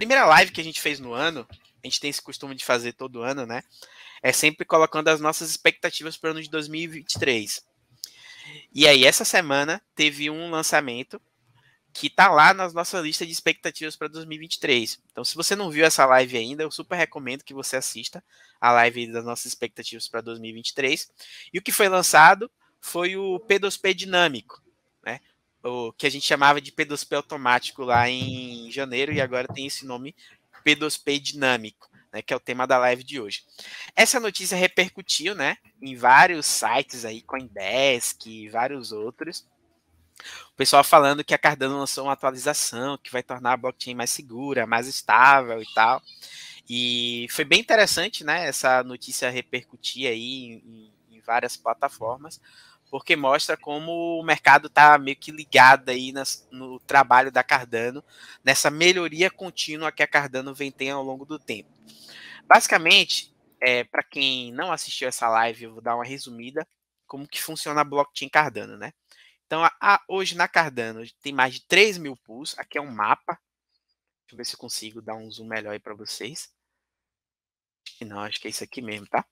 primeira live que a gente fez no ano, a gente tem esse costume de fazer todo ano, né? É sempre colocando as nossas expectativas para o ano de 2023. E aí, essa semana teve um lançamento que está lá na nossa lista de expectativas para 2023. Então, se você não viu essa live ainda, eu super recomendo que você assista a live das nossas expectativas para 2023. E o que foi lançado foi o P2P dinâmico, o que a gente chamava de P2P automático lá em janeiro, e agora tem esse nome P2P dinâmico, né, que é o tema da live de hoje. Essa notícia repercutiu né, em vários sites aí, Coindesk e vários outros. O pessoal falando que a Cardano lançou uma atualização que vai tornar a blockchain mais segura, mais estável e tal. E foi bem interessante, né? Essa notícia repercutir aí em, em várias plataformas, porque mostra como o mercado está meio que ligado aí nas, no trabalho da Cardano, nessa melhoria contínua que a Cardano vem tendo ao longo do tempo. Basicamente, é, para quem não assistiu essa live, eu vou dar uma resumida como que funciona a blockchain Cardano, né? Então, a, a, hoje na Cardano tem mais de 3 mil pools. Aqui é um mapa. Deixa eu ver se eu consigo dar um zoom melhor aí para vocês. Não, acho que é isso aqui mesmo, tá?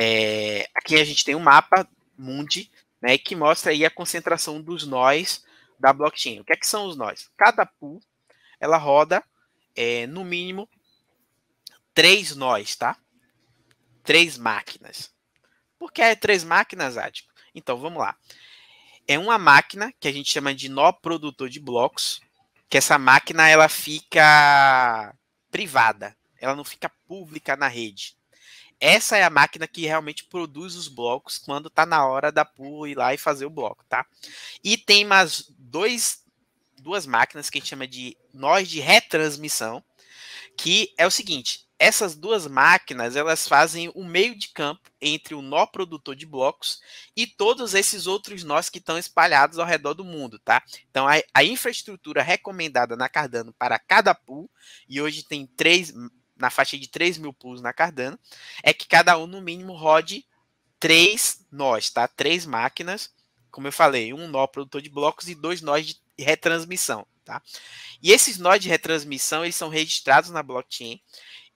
É, aqui a gente tem um mapa Mundi né, que mostra aí a concentração dos nós da blockchain. O que é que são os nós? Cada pool, ela roda, é, no mínimo, três nós, tá? Três máquinas. Por que é três máquinas, Ático? Então, vamos lá. É uma máquina que a gente chama de nó produtor de blocos, que essa máquina ela fica privada, ela não fica pública na rede essa é a máquina que realmente produz os blocos quando está na hora da pool ir lá e fazer o bloco, tá? E tem mais dois, duas máquinas que a gente chama de nós de retransmissão, que é o seguinte, essas duas máquinas, elas fazem o meio de campo entre o nó produtor de blocos e todos esses outros nós que estão espalhados ao redor do mundo, tá? Então, a, a infraestrutura recomendada na Cardano para cada pool, e hoje tem três, na faixa de 3 mil pools na Cardano, é que cada um no mínimo rode três nós, tá? Três máquinas, como eu falei, um nó produtor de blocos e dois nós de retransmissão, tá? E esses nós de retransmissão, eles são registrados na blockchain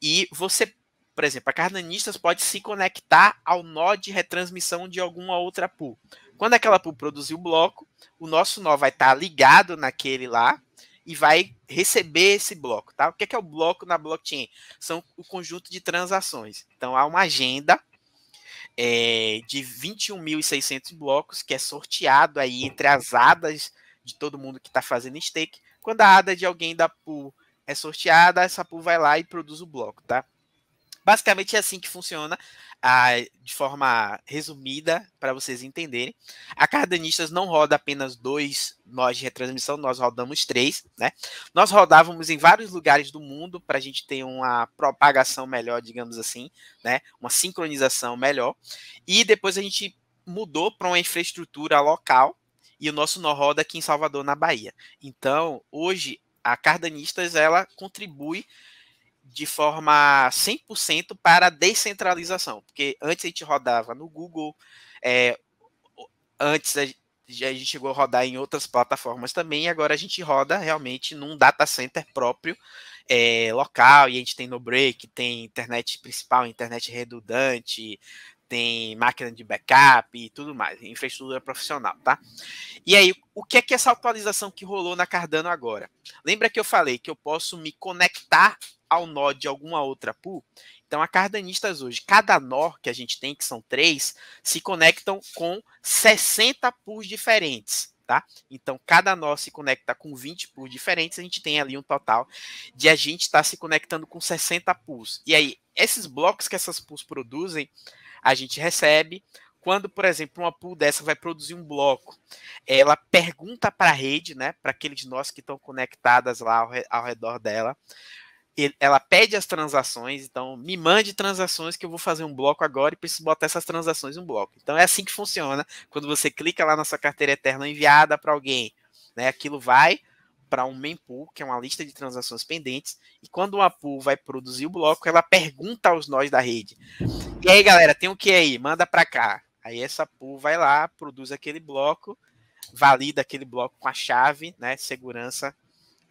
e você, por exemplo, a cardanistas pode se conectar ao nó de retransmissão de alguma outra pool. Quando aquela pool produzir o bloco, o nosso nó vai estar tá ligado naquele lá, e vai receber esse bloco, tá? O que é, que é o bloco na blockchain? São o conjunto de transações. Então, há uma agenda é, de 21.600 blocos que é sorteado aí entre as hadas de todo mundo que está fazendo stake. Quando a ada de alguém da pool é sorteada, essa pool vai lá e produz o bloco, tá? Basicamente é assim que funciona ah, de forma resumida para vocês entenderem. A Cardanistas não roda apenas dois nós de retransmissão, nós rodamos três, né? Nós rodávamos em vários lugares do mundo para a gente ter uma propagação melhor, digamos assim, né? Uma sincronização melhor. E depois a gente mudou para uma infraestrutura local e o nosso nó roda aqui em Salvador, na Bahia. Então, hoje a Cardanistas ela contribui de forma 100% para descentralização, porque antes a gente rodava no Google, é, antes a, gente chegou a rodar em outras plataformas também, e agora a gente roda realmente num data center próprio, é, local, e a gente tem no break, tem internet principal, internet redundante, tem máquina de backup e tudo mais, infraestrutura profissional, tá? E aí, o que é que essa atualização que rolou na Cardano agora? Lembra que eu falei que eu posso me conectar ao nó de alguma outra pool? Então, a Cardanistas hoje, cada nó que a gente tem, que são três, se conectam com 60 pools diferentes. Tá? Então, cada nó se conecta com 20 pools diferentes, a gente tem ali um total de a gente estar tá se conectando com 60 pools. E aí, esses blocos que essas pools produzem, a gente recebe. Quando, por exemplo, uma pool dessa vai produzir um bloco, ela pergunta para a rede, né, para aqueles de nós que estão conectadas lá ao, ao redor dela, ela pede as transações, então me mande transações que eu vou fazer um bloco agora e preciso botar essas transações em um bloco. Então é assim que funciona. Quando você clica lá na sua carteira eterna enviada para alguém, né? Aquilo vai para um mempool, que é uma lista de transações pendentes, e quando uma pool vai produzir o bloco, ela pergunta aos nós da rede. E aí, galera, tem o que aí? Manda para cá. Aí essa pool vai lá, produz aquele bloco, valida aquele bloco com a chave, né, segurança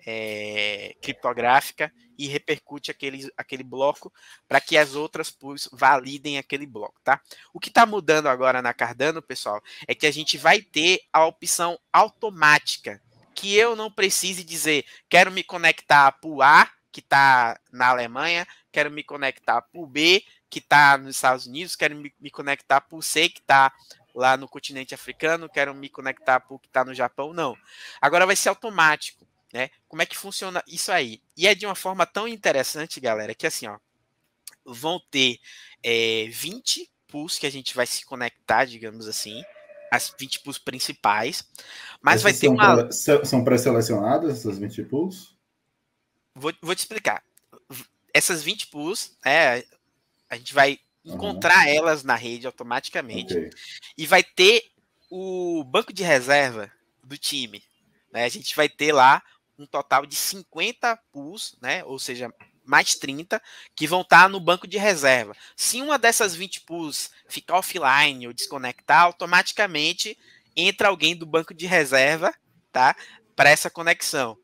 é, criptográfica e repercute aquele, aquele bloco para que as outras pools validem aquele bloco, tá? O que está mudando agora na Cardano, pessoal, é que a gente vai ter a opção automática que eu não precise dizer quero me conectar para o A, que está na Alemanha, quero me conectar para o B, que está nos Estados Unidos, quero me, me conectar para o C, que está lá no continente africano, quero me conectar para o que está no Japão, não. Agora vai ser automático, né? Como é que funciona isso aí? E é de uma forma tão interessante, galera, que assim, ó, vão ter é, eh, 20 pools que a gente vai se conectar, digamos assim, as 20 pools principais. Mas vai ter uma. Pra, são pré-selecionadas essas 20 pools? Vou, vou te explicar. Essas 20 pools, é, a gente vai encontrar uhum. elas na rede automaticamente okay. e vai ter o banco de reserva do time. Né? A gente vai ter lá um total de 50 pools, né? ou seja, mais 30 que vão estar tá no banco de reserva. Se uma dessas 20 pools ficar offline ou desconectar, automaticamente entra alguém do banco de reserva, tá? Para essa conexão.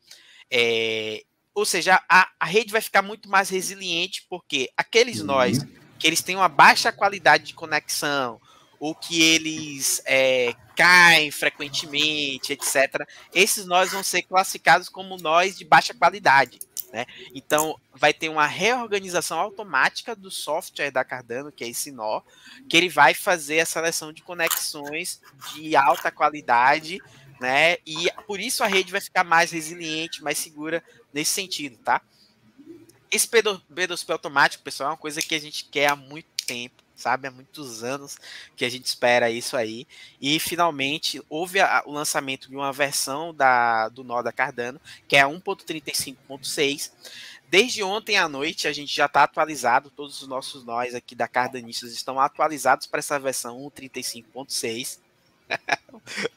É, ou seja, a, a, rede vai ficar muito mais resiliente, porque aqueles uhum. nós que eles têm uma baixa qualidade de conexão, ou que eles é, caem frequentemente, etc., esses nós vão ser classificados como nós de baixa qualidade. Né? Então, vai ter uma reorganização automática do software da Cardano, que é esse nó, que ele vai fazer a seleção de conexões de alta qualidade, né? E por isso a rede vai ficar mais resiliente, mais segura nesse sentido, tá? Esse B2, p automático, pessoal, é uma coisa que a gente quer há muito tempo sabe? Há muitos anos que a gente espera isso aí. E finalmente houve a, o lançamento de uma versão da, do nó da Cardano, que é a 1.35.6. Desde ontem à noite a gente já está atualizado, todos os nossos nós aqui da Cardanistas estão atualizados para essa versão 1.35.6.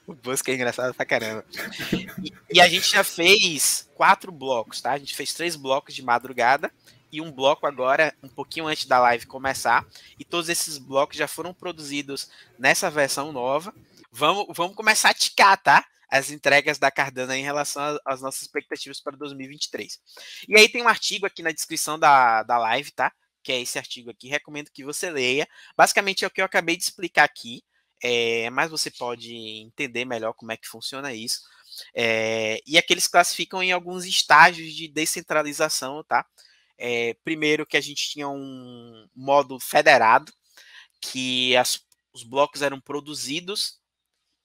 o Busca é engraçado pra caramba. E, e, a gente já fez quatro blocos, tá? A gente fez três blocos de madrugada e um bloco agora, um pouquinho antes da live começar. E todos esses blocos já foram produzidos nessa versão nova. Vamos, vamos começar a ticar, tá? As entregas da Cardano em relação às nossas expectativas para 2023. E aí tem um artigo aqui na descrição da, da live, tá? Que é esse artigo aqui. Recomendo que você leia. Basicamente é o que eu acabei de explicar aqui. É, mas você pode entender melhor como é que funciona isso. É, e aqui eles classificam em alguns estágios de descentralização, tá? É, primeiro que a gente tinha um modo federado, que as, os blocos eram produzidos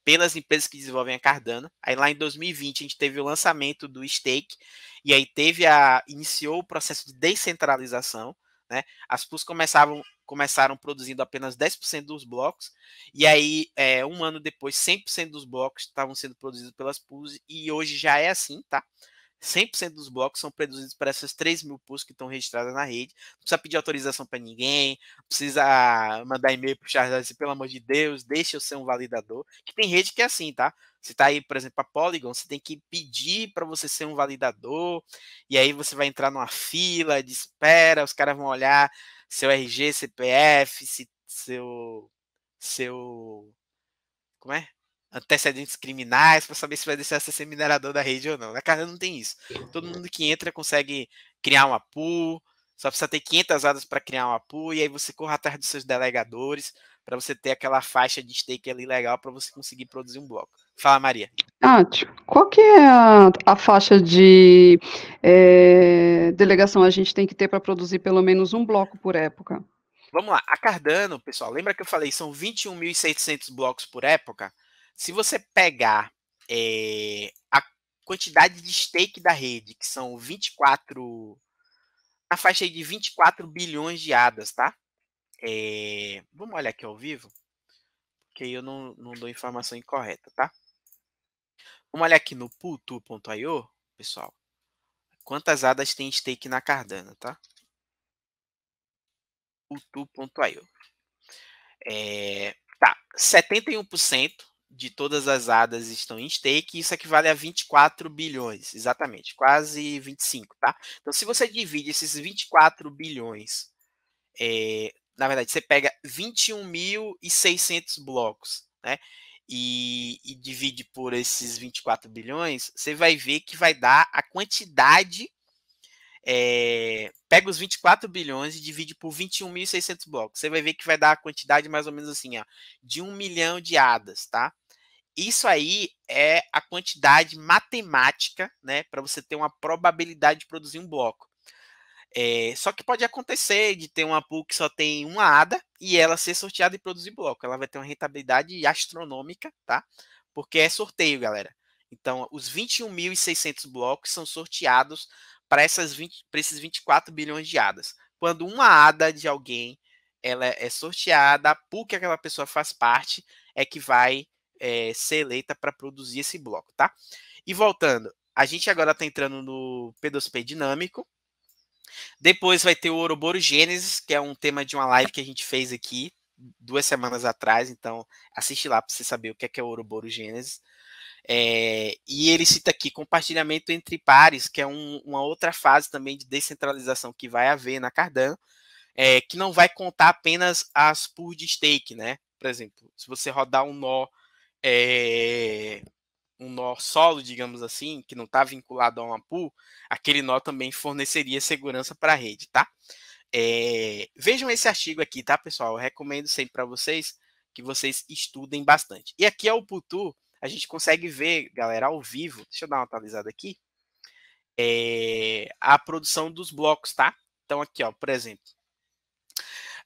pelas empresas que desenvolvem a Cardano. Aí lá em 2020 a gente teve o lançamento do stake e aí teve a iniciou o processo de descentralização, né? As pools começavam começaram produzindo apenas 10% dos blocos e aí é, um ano depois 100% dos blocos estavam sendo produzidos pelas pools e hoje já é assim, tá? 100% dos blocos são produzidos para essas 3 mil pools que estão registradas na rede. Não precisa pedir autorização para ninguém, precisa mandar e-mail para o Charles assim, pelo amor de Deus, deixa eu ser um validador. Que tem rede que é assim, tá? Você está aí, por exemplo, a Polygon, você tem que pedir para você ser um validador, e aí você vai entrar numa fila de espera, os caras vão olhar seu RG, CPF, se seu. seu. Como é? antecedentes criminais para saber se vai deixar ser minerador da rede ou não. Na casa não tem isso. Todo é. mundo que entra consegue criar uma pool, só precisa ter 500 horas para criar uma pool e aí você corre atrás dos seus delegadores para você ter aquela faixa de stake ali legal para você conseguir produzir um bloco. Fala, Maria. ah qual que é a, a faixa de é, delegação a gente tem que ter para produzir pelo menos um bloco por época? Vamos lá, a Cardano, pessoal, lembra que eu falei, são 21.600 blocos por época? se você pegar é, a quantidade de stake da rede, que são 24, a faixa de 24 bilhões de hadas tá? É, vamos olhar aqui ao vivo, porque eu não, não dou informação incorreta, tá? Vamos olhar aqui no putu.io, pessoal. Quantas hadas tem stake na Cardano, tá? putu.io. É, eh, tá, 71% de todas as hadas estão em stake, isso equivale a 24 bilhões, exatamente, quase 25, tá? Então, se você divide esses 24 bilhões, é, na verdade, você pega 21.600 blocos, né? E, e, divide por esses 24 bilhões, você vai ver que vai dar a quantidade. É, pega os 24 bilhões e divide por 21.600 blocos. Você vai ver que vai dar a quantidade mais ou menos assim, ó, de um milhão de hadas, tá? Isso aí é a quantidade matemática, né, para você ter uma probabilidade de produzir um bloco. É, só que pode acontecer de ter uma pool que só tem uma ADA e ela ser sorteada e produzir bloco. Ela vai ter uma rentabilidade astronômica, tá? Porque é sorteio, galera. Então, os 21.600 blocos são sorteados para esses 24 bilhões de ADAs. Quando uma ADA de alguém ela é sorteada, a pool que aquela pessoa faz parte é que vai é, ser eleita para produzir esse bloco, tá? E voltando, a gente agora está entrando no P2P dinâmico. Depois vai ter o Ouroboro Gênesis, que é um tema de uma live que a gente fez aqui duas semanas atrás, então assiste lá para você saber o que é, que é o Ouroboro Gênesis. É, e ele cita aqui compartilhamento entre pares, que é um, uma outra fase também de descentralização que vai haver na Cardano, é, eh, que não vai contar apenas as pool de stake, né? Por exemplo, se você rodar um nó é, um nó solo, digamos assim, que não está vinculado a uma pool, aquele nó também forneceria segurança para a rede, tá? É, vejam esse artigo aqui, tá, pessoal? Eu recomendo sempre para vocês que vocês estudem bastante. E aqui é o Putu, a gente consegue ver, galera, ao vivo, deixa eu dar uma atualizada aqui, é, a produção dos blocos, tá? Então aqui, ó, por exemplo,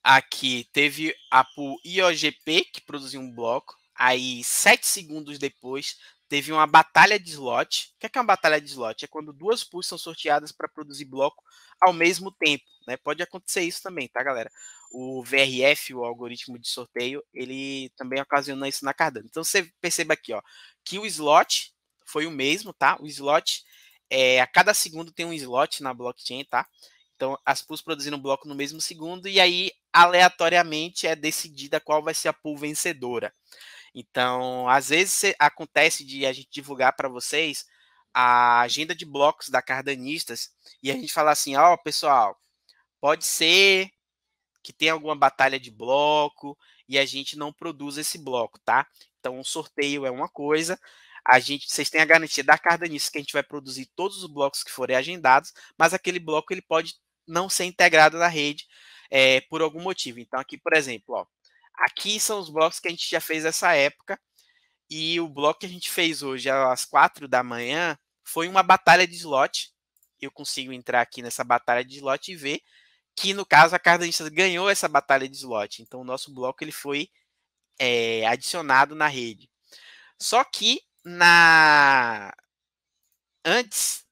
aqui teve a pool IOGP, que produziu um bloco, Aí, sete segundos depois, teve uma batalha de slot. O que é, que é uma batalha de slot? É quando duas pools são sorteadas para produzir bloco ao mesmo tempo. Né? Pode acontecer isso também, tá, galera? O VRF, o algoritmo de sorteio, ele também ocasiona isso na Cardano. Então, você perceba aqui, ó, que o slot foi o mesmo, tá? O slot, é, a cada segundo tem um slot na blockchain, tá? Então, as pools produziram um bloco no mesmo segundo e aí, aleatoriamente, é decidida qual vai ser a pool vencedora. Então, às vezes acontece de a gente divulgar para vocês a agenda de blocos da Cardanistas e a gente falar assim, ó, oh, pessoal, pode ser que tenha alguma batalha de bloco e a gente não produz esse bloco, tá? Então, o sorteio é uma coisa, a gente, vocês têm a garantia da Cardanistas que a gente vai produzir todos os blocos que forem agendados, mas aquele bloco ele pode não ser integrado na rede é, por algum motivo. Então, aqui, por exemplo, ó, Aqui são os blocos que a gente já fez essa época. E o bloco que a gente fez hoje às quatro da manhã foi uma batalha de slot. Eu consigo entrar aqui nessa batalha de slot e ver que, no caso, a Cardanista ganhou essa batalha de slot. Então, o nosso bloco ele foi é, adicionado na rede. Só que na antes,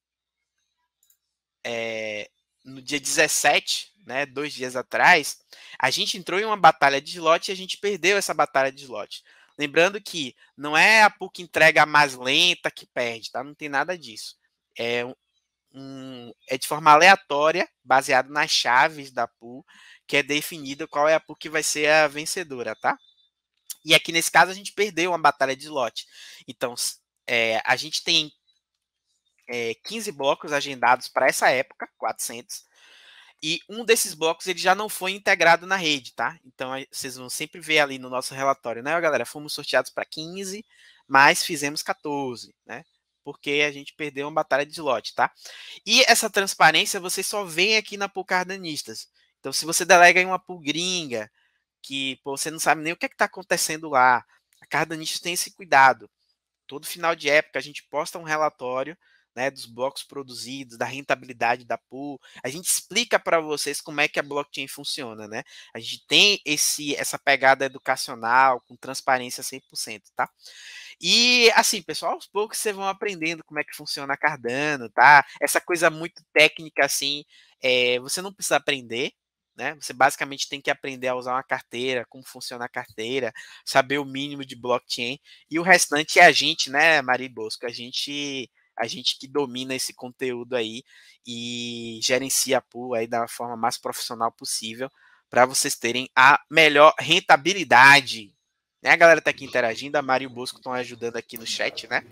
é, no dia 17, né, dois dias atrás, a gente entrou em uma batalha de slot e a gente perdeu essa batalha de slot. Lembrando que não é a PUC entrega mais lenta que perde, tá? Não tem nada disso. É, um, é de forma aleatória, baseado nas chaves da PUC, que é definida qual é a PUC que vai ser a vencedora, tá? E aqui nesse caso a gente perdeu uma batalha de slot. Então, é, a gente tem é, 15 blocos agendados para essa época, 400. E um desses blocos ele já não foi integrado na rede, tá? Então vocês vão sempre ver ali no nosso relatório, né, galera? Fomos sorteados para 15, mas fizemos 14, né? Porque a gente perdeu uma batalha de lote, tá? E essa transparência vocês só vê aqui na pool Cardanistas. Então, se você delega em uma pool gringa, que pô, você não sabe nem o que é está acontecendo lá, a Cardanistas tem esse cuidado. Todo final de época a gente posta um relatório né, dos blocos produzidos, da rentabilidade da pool. A gente explica para vocês como é que a blockchain funciona, né? A gente tem esse essa pegada educacional com transparência 100%, tá? E assim, pessoal, aos poucos vocês vão aprendendo como é que funciona a Cardano, tá? Essa coisa muito técnica assim, é, você não precisa aprender, né? Você basicamente tem que aprender a usar uma carteira, como funciona a carteira, saber o mínimo de blockchain e o restante é a gente, né, Maria Bosco? A gente a gente que domina esse conteúdo aí e gerencia a pool aí da forma mais profissional possível para vocês terem a melhor rentabilidade. Né? A galera tá aqui interagindo, a Mário e o Bosco estão ajudando aqui no chat, né?